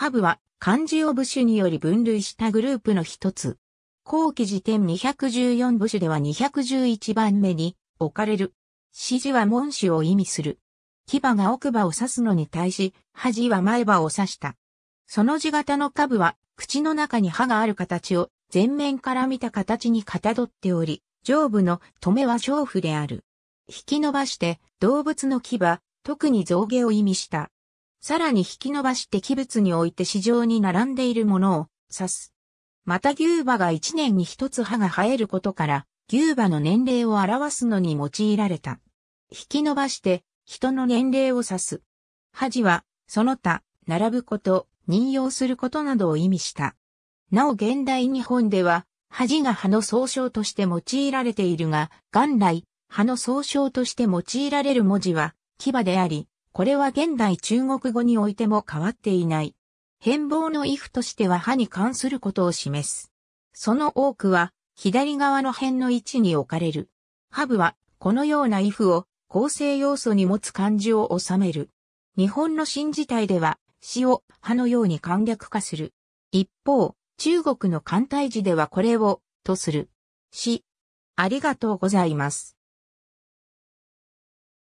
ハブは漢字を部首により分類したグループの一つ。後期辞典214部首では211番目に置かれる。指示は門詞を意味する。牙が奥歯を指すのに対し、恥は前歯を指した。その字型の下部は、口の中に歯がある形を前面から見た形にかたどっており、上部の止めは小腹である。引き伸ばして動物の牙、特に象牙を意味した。さらに引き伸ばして器物に置いて市場に並んでいるものを指す。また牛馬が一年に一つ歯が生えることから、牛馬の年齢を表すのに用いられた。引き伸ばして、人の年齢を指す。恥は、その他、並ぶこと、任用することなどを意味した。なお現代日本では、恥が葉の総称として用いられているが、元来、葉の総称として用いられる文字は、牙であり、これは現代中国語においても変わっていない。変貌の if としては歯に関することを示す。その多くは左側の辺の位置に置かれる。ハブはこのような if を構成要素に持つ漢字を収める。日本の新字体では詩を歯のように簡略化する。一方、中国の簡体字ではこれをとする。詩、ありがとうございます。